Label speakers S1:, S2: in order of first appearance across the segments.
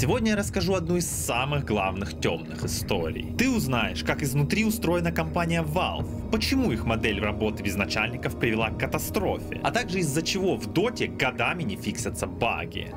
S1: Сегодня я расскажу одну из самых главных темных историй. Ты узнаешь, как изнутри устроена компания Valve, почему их модель работы без начальников привела к катастрофе, а также из-за чего в доте годами не фиксятся баги.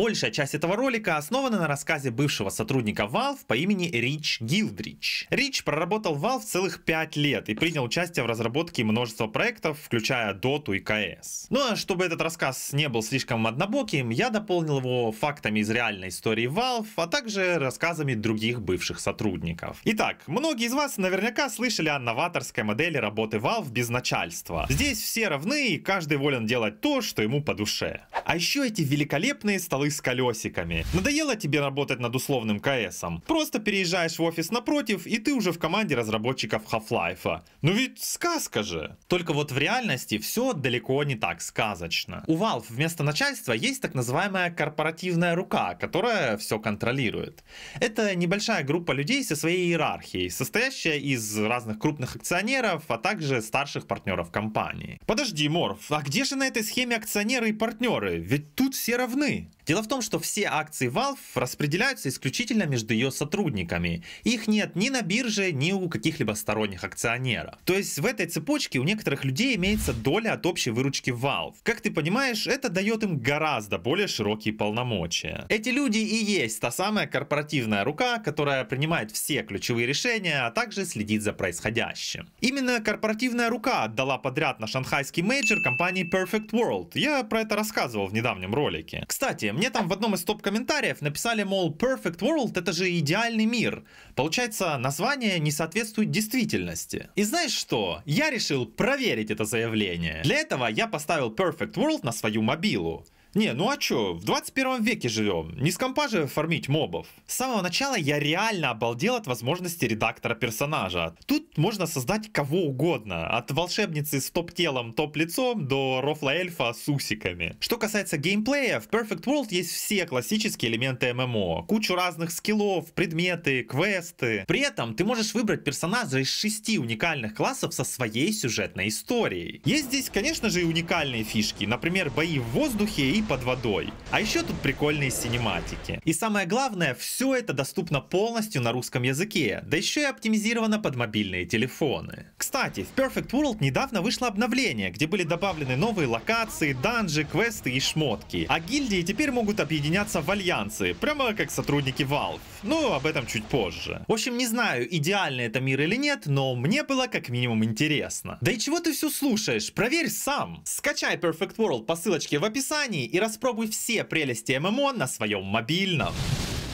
S1: Большая часть этого ролика основана на рассказе бывшего сотрудника Valve по имени Рич Гилдрич. Рич проработал Valve целых 5 лет и принял участие в разработке множества проектов, включая Dota и CS. Ну а чтобы этот рассказ не был слишком однобоким, я дополнил его фактами из реальной истории Valve, а также рассказами других бывших сотрудников. Итак, многие из вас наверняка слышали о новаторской модели работы Valve без начальства. Здесь все равны и каждый волен делать то, что ему по душе. А еще эти великолепные столы с колесиками. Надоело тебе работать над условным КСом? Просто переезжаешь в офис напротив, и ты уже в команде разработчиков Half-Life. Ну ведь сказка же. Только вот в реальности все далеко не так сказочно. У Valve вместо начальства есть так называемая корпоративная рука, которая все контролирует. Это небольшая группа людей со своей иерархией, состоящая из разных крупных акционеров, а также старших партнеров компании. Подожди, Морф, а где же на этой схеме акционеры и партнеры? Ведь тут все равны. Дело Дело в том, что все акции Valve распределяются исключительно между ее сотрудниками. Их нет ни на бирже, ни у каких-либо сторонних акционеров. То есть в этой цепочке у некоторых людей имеется доля от общей выручки Valve. Как ты понимаешь, это дает им гораздо более широкие полномочия. Эти люди и есть та самая корпоративная рука, которая принимает все ключевые решения, а также следит за происходящим. Именно корпоративная рука отдала подряд на шанхайский мейджор компании Perfect World. Я про это рассказывал в недавнем ролике. Кстати, мне там в одном из топ-комментариев написали, мол, Perfect World это же идеальный мир. Получается, название не соответствует действительности. И знаешь что? Я решил проверить это заявление. Для этого я поставил Perfect World на свою мобилу. Не, ну а чё, в 21 веке живем, не с компа же фармить мобов. С самого начала я реально обалдел от возможности редактора персонажа. Тут можно создать кого угодно, от волшебницы с топ-телом, топ-лицом до рофла-эльфа с усиками. Что касается геймплея, в Perfect World есть все классические элементы ММО, кучу разных скиллов, предметы, квесты. При этом ты можешь выбрать персонажа из шести уникальных классов со своей сюжетной историей. Есть здесь, конечно же, и уникальные фишки, например, бои в воздухе и под водой. А еще тут прикольные синематики. И самое главное, все это доступно полностью на русском языке, да еще и оптимизировано под мобильные телефоны. Кстати, в Perfect World недавно вышло обновление, где были добавлены новые локации, данжи, квесты и шмотки. А гильдии теперь могут объединяться в альянсы, прямо как сотрудники Valve. Ну, об этом чуть позже. В общем, не знаю, идеальный это мир или нет, но мне было как минимум интересно. Да и чего ты все слушаешь? Проверь сам. Скачай Perfect World по ссылочке в описании и распробуй все прелести ММО на своем мобильном.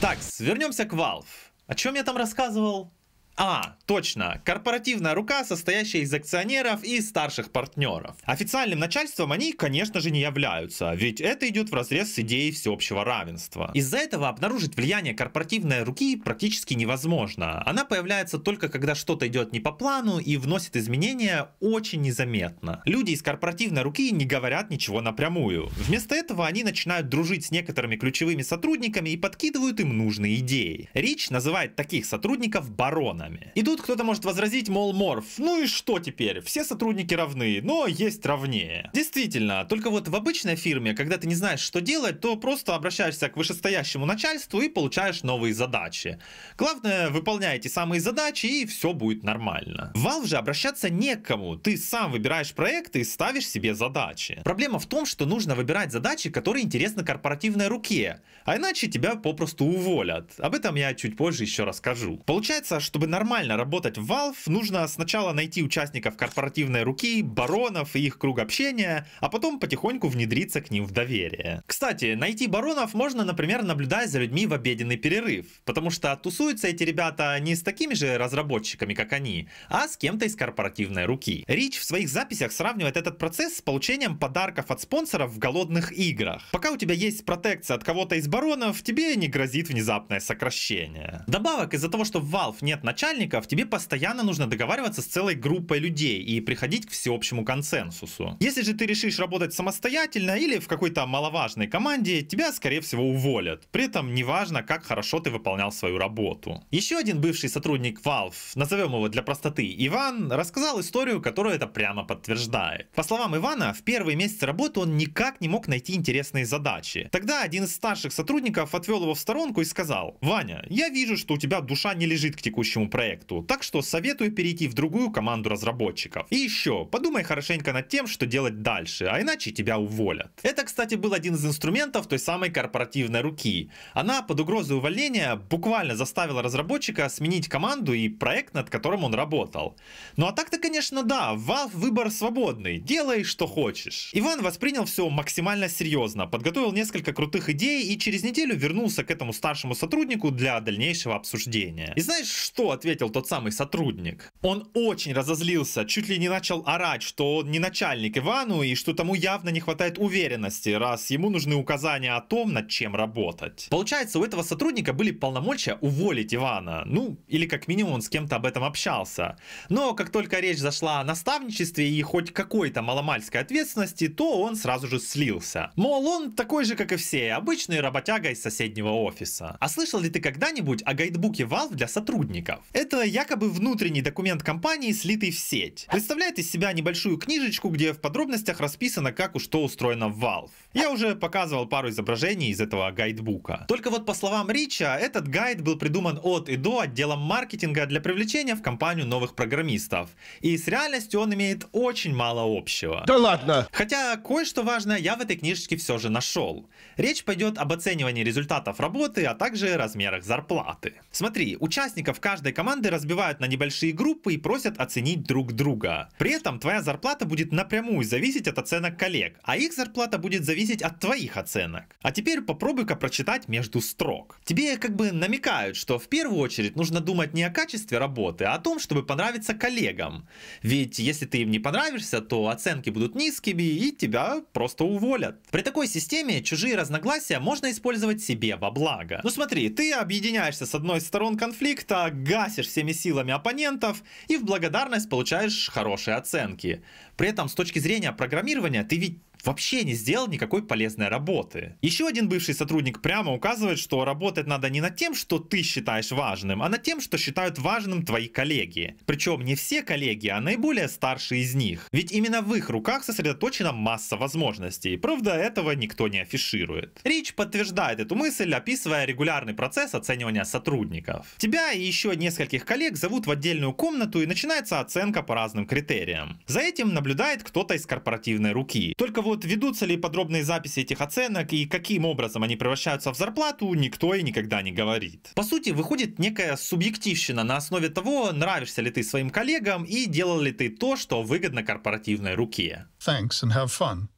S1: Так, свернемся к Valve. О чем я там рассказывал? А, точно, корпоративная рука, состоящая из акционеров и старших партнеров. Официальным начальством они, конечно же, не являются, ведь это идет в разрез с идеей всеобщего равенства. Из-за этого обнаружить влияние корпоративной руки практически невозможно. Она появляется только когда что-то идет не по плану и вносит изменения очень незаметно. Люди из корпоративной руки не говорят ничего напрямую. Вместо этого они начинают дружить с некоторыми ключевыми сотрудниками и подкидывают им нужные идеи. Рич называет таких сотрудников барона нами. И тут кто-то может возразить, мол, Морф, ну и что теперь? Все сотрудники равны, но есть равнее. Действительно, только вот в обычной фирме, когда ты не знаешь, что делать, то просто обращаешься к вышестоящему начальству и получаешь новые задачи. Главное, выполняй эти самые задачи и все будет нормально. В Valve же обращаться некому. ты сам выбираешь проекты и ставишь себе задачи. Проблема в том, что нужно выбирать задачи, которые интересны корпоративной руке, а иначе тебя попросту уволят. Об этом я чуть позже еще расскажу. Получается, чтобы на нормально работать в Valve, нужно сначала найти участников корпоративной руки, баронов и их круг общения, а потом потихоньку внедриться к ним в доверие. Кстати, найти баронов можно, например, наблюдая за людьми в обеденный перерыв, потому что тусуются эти ребята не с такими же разработчиками, как они, а с кем-то из корпоративной руки. Рич в своих записях сравнивает этот процесс с получением подарков от спонсоров в голодных играх. Пока у тебя есть протекция от кого-то из баронов, тебе не грозит внезапное сокращение. Добавок, из-за того, что в Valve нет начала, начальников, тебе постоянно нужно договариваться с целой группой людей и приходить к всеобщему консенсусу. Если же ты решишь работать самостоятельно или в какой-то маловажной команде, тебя, скорее всего, уволят. При этом неважно, как хорошо ты выполнял свою работу. Еще один бывший сотрудник Valve, назовем его для простоты, Иван, рассказал историю, которую это прямо подтверждает. По словам Ивана, в первый месяц работы он никак не мог найти интересные задачи. Тогда один из старших сотрудников отвел его в сторонку и сказал, «Ваня, я вижу, что у тебя душа не лежит к текущему проекту, так что советую перейти в другую команду разработчиков. И еще, подумай хорошенько над тем, что делать дальше, а иначе тебя уволят. Это, кстати, был один из инструментов той самой корпоративной руки. Она под угрозой увольнения буквально заставила разработчика сменить команду и проект, над которым он работал. Ну а так-то, конечно, да, Valve а выбор свободный, делай что хочешь. Иван воспринял все максимально серьезно, подготовил несколько крутых идей и через неделю вернулся к этому старшему сотруднику для дальнейшего обсуждения. И знаешь что, ответил тот самый сотрудник. Он очень разозлился, чуть ли не начал орать, что он не начальник Ивану и что тому явно не хватает уверенности, раз ему нужны указания о том, над чем работать. Получается, у этого сотрудника были полномочия уволить Ивана, ну или как минимум он с кем-то об этом общался. Но как только речь зашла о наставничестве и хоть какой-то маломальской ответственности, то он сразу же слился. Мол, он такой же, как и все, обычный работяга из соседнего офиса. А слышал ли ты когда-нибудь о гайдбуке Valve для сотрудников? Это якобы внутренний документ компании, слитый в сеть. Представляет из себя небольшую книжечку, где в подробностях расписано, как у что устроено в Valve. Я уже показывал пару изображений из этого гайдбука. Только вот по словам Рича, этот гайд был придуман от и до отделом маркетинга для привлечения в компанию новых программистов. И с реальностью он имеет очень мало общего. Да ладно! Хотя кое-что важное я в этой книжечке все же нашел. Речь пойдет об оценивании результатов работы, а также размерах зарплаты. Смотри, участников каждой команды разбивают на небольшие группы и просят оценить друг друга. При этом твоя зарплата будет напрямую зависеть от оценок коллег, а их зарплата будет зависеть от твоих оценок. А теперь попробуй-ка прочитать между строк. Тебе как бы намекают, что в первую очередь нужно думать не о качестве работы, а о том, чтобы понравиться коллегам. Ведь если ты им не понравишься, то оценки будут низкими и тебя просто уволят. При такой системе чужие разногласия можно использовать себе во благо. Ну смотри, ты объединяешься с одной из сторон конфликта, гасишь колбасишь всеми силами оппонентов и в благодарность получаешь хорошие оценки. При этом с точки зрения программирования ты ведь вообще не сделал никакой полезной работы. Еще один бывший сотрудник прямо указывает, что работать надо не над тем, что ты считаешь важным, а над тем, что считают важным твои коллеги. Причем не все коллеги, а наиболее старшие из них. Ведь именно в их руках сосредоточена масса возможностей. Правда, этого никто не афиширует. Рич подтверждает эту мысль, описывая регулярный процесс оценивания сотрудников. Тебя и еще нескольких коллег зовут в отдельную комнату и начинается оценка по разным критериям. За этим наблюдает кто-то из корпоративной руки. Только вот ведутся ли подробные записи этих оценок и каким образом они превращаются в зарплату, никто и никогда не говорит. По сути, выходит некая субъективщина на основе того, нравишься ли ты своим коллегам и делал ли ты то, что выгодно корпоративной руке. Thanks and have fun.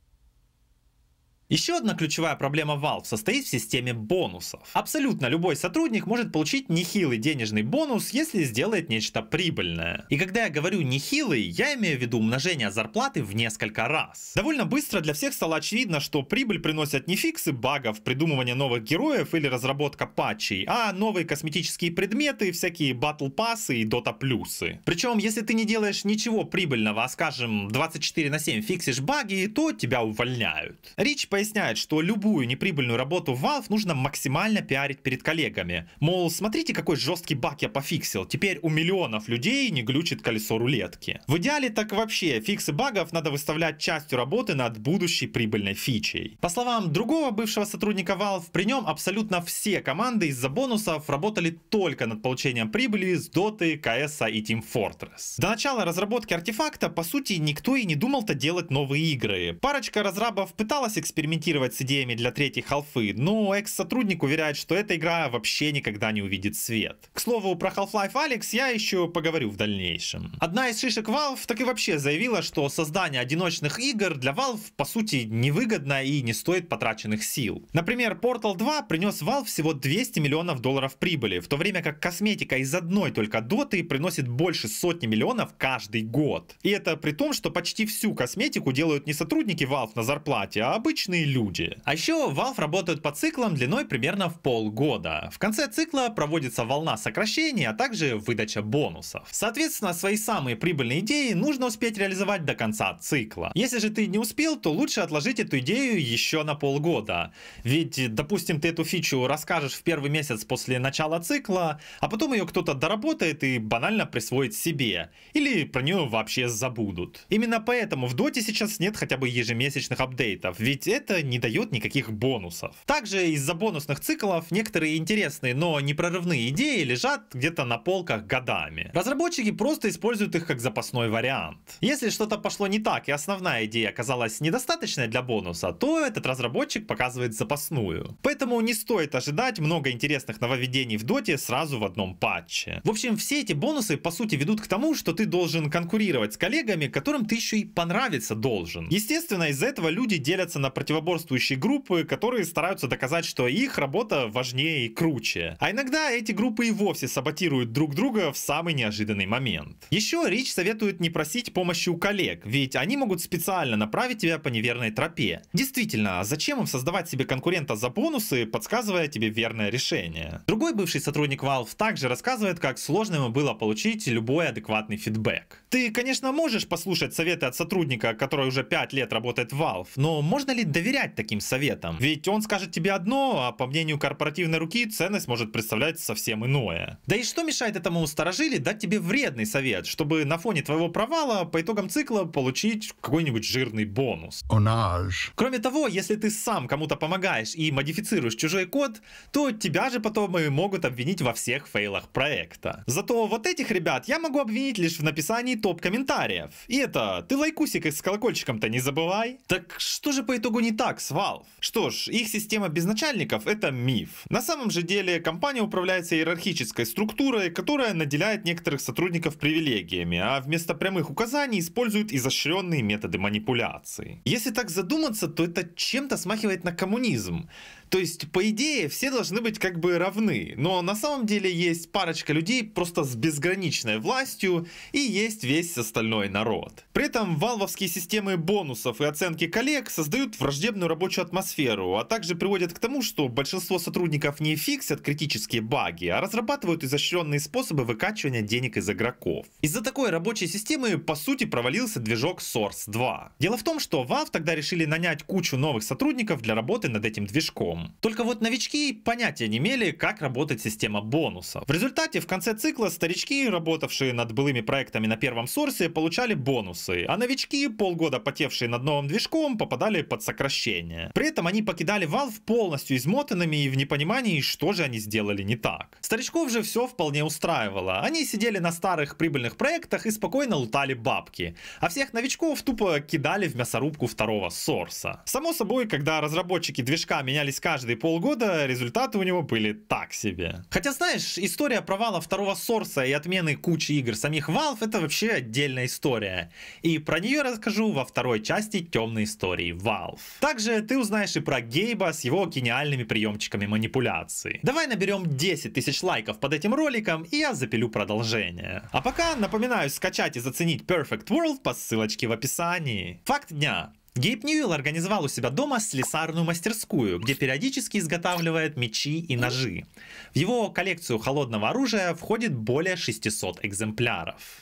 S1: Еще одна ключевая проблема Valve состоит в системе бонусов. Абсолютно любой сотрудник может получить нехилый денежный бонус, если сделает нечто прибыльное. И когда я говорю нехилый, я имею в виду умножение зарплаты в несколько раз. Довольно быстро для всех стало очевидно, что прибыль приносят не фиксы багов, придумывание новых героев или разработка патчей, а новые косметические предметы, всякие батл пассы и дота плюсы. Причем, если ты не делаешь ничего прибыльного, а скажем 24 на 7 фиксишь баги, то тебя увольняют. Рич по поясняет, что любую неприбыльную работу в Valve нужно максимально пиарить перед коллегами. Мол, смотрите, какой жесткий баг я пофиксил, теперь у миллионов людей не глючит колесо рулетки. В идеале так вообще, фиксы багов надо выставлять частью работы над будущей прибыльной фичей. По словам другого бывшего сотрудника Valve, при нем абсолютно все команды из-за бонусов работали только над получением прибыли с Dota, CS и Team Fortress. До начала разработки артефакта, по сути, никто и не думал-то делать новые игры. Парочка разрабов пыталась экспериментировать экспериментировать с идеями для третьей халфы, но ну, экс-сотрудник уверяет, что эта игра вообще никогда не увидит свет. К слову, про Half-Life Alex я еще поговорю в дальнейшем. Одна из шишек Valve так и вообще заявила, что создание одиночных игр для Valve по сути невыгодно и не стоит потраченных сил. Например, Portal 2 принес Valve всего 200 миллионов долларов прибыли, в то время как косметика из одной только Dota приносит больше сотни миллионов каждый год. И это при том, что почти всю косметику делают не сотрудники Valve на зарплате, а обычные умные люди. А еще Valve работает по циклам длиной примерно в полгода. В конце цикла проводится волна сокращений, а также выдача бонусов. Соответственно, свои самые прибыльные идеи нужно успеть реализовать до конца цикла. Если же ты не успел, то лучше отложить эту идею еще на полгода. Ведь, допустим, ты эту фичу расскажешь в первый месяц после начала цикла, а потом ее кто-то доработает и банально присвоит себе. Или про нее вообще забудут. Именно поэтому в Доте сейчас нет хотя бы ежемесячных апдейтов, ведь это это не дает никаких бонусов. Также из-за бонусных циклов некоторые интересные, но непрорывные идеи лежат где-то на полках годами. Разработчики просто используют их как запасной вариант. Если что-то пошло не так и основная идея оказалась недостаточной для бонуса, то этот разработчик показывает запасную. Поэтому не стоит ожидать много интересных нововведений в доте сразу в одном патче. В общем, все эти бонусы по сути ведут к тому, что ты должен конкурировать с коллегами, которым ты еще и понравиться должен. Естественно, из-за этого люди делятся на противоположные противоборствующие группы, которые стараются доказать, что их работа важнее и круче. А иногда эти группы и вовсе саботируют друг друга в самый неожиданный момент. Еще Рич советует не просить помощи у коллег, ведь они могут специально направить тебя по неверной тропе. Действительно, а зачем им создавать себе конкурента за бонусы, подсказывая тебе верное решение? Другой бывший сотрудник Valve также рассказывает, как сложно ему было получить любой адекватный фидбэк. Ты, конечно, можешь послушать советы от сотрудника, который уже 5 лет работает в Valve, но можно ли доверять доверять таким советам. Ведь он скажет тебе одно, а по мнению корпоративной руки ценность может представлять совсем иное. Да и что мешает этому старожиле дать тебе вредный совет, чтобы на фоне твоего провала по итогам цикла получить какой-нибудь жирный бонус? Онаж. Кроме того, если ты сам кому-то помогаешь и модифицируешь чужой код, то тебя же потом и могут обвинить во всех фейлах проекта. Зато вот этих ребят я могу обвинить лишь в написании топ-комментариев. И это, ты лайкусик с колокольчиком-то не забывай. Так что же по итогу не не так с Valve. Что ж, их система без начальников это миф. На самом же деле компания управляется иерархической структурой, которая наделяет некоторых сотрудников привилегиями, а вместо прямых указаний использует изощренные методы манипуляции. Если так задуматься, то это чем-то смахивает на коммунизм. То есть, по идее, все должны быть как бы равны. Но на самом деле есть парочка людей просто с безграничной властью и есть весь остальной народ. При этом валвовские системы бонусов и оценки коллег создают враждебную рабочую атмосферу, а также приводят к тому, что большинство сотрудников не фиксят критические баги, а разрабатывают изощренные способы выкачивания денег из игроков. Из-за такой рабочей системы, по сути, провалился движок Source 2. Дело в том, что Valve тогда решили нанять кучу новых сотрудников для работы над этим движком, минимум. Только вот новички понятия не имели, как работает система бонусов. В результате в конце цикла старички, работавшие над былыми проектами на первом сорсе, получали бонусы, а новички, полгода потевшие над новым движком, попадали под сокращение. При этом они покидали Valve полностью измотанными и в непонимании, что же они сделали не так. Старичков же все вполне устраивало. Они сидели на старых прибыльных проектах и спокойно лутали бабки, а всех новичков тупо кидали в мясорубку второго сорса. Само собой, когда разработчики движка менялись каждые полгода результаты у него были так себе. Хотя, знаешь, история провала второго сорса и отмены кучи игр самих Valve это вообще отдельная история. И про нее расскажу во второй части темной истории Valve. Также ты узнаешь и про Гейба с его гениальными приемчиками манипуляции. Давай наберем 10 тысяч лайков под этим роликом и я запилю продолжение. А пока напоминаю скачать и заценить Perfect World по ссылочке в описании. Факт дня. Гейб Ньюэлл организовал у себя дома слесарную мастерскую, где периодически изготавливает мечи и ножи. В его коллекцию холодного оружия входит более 600 экземпляров.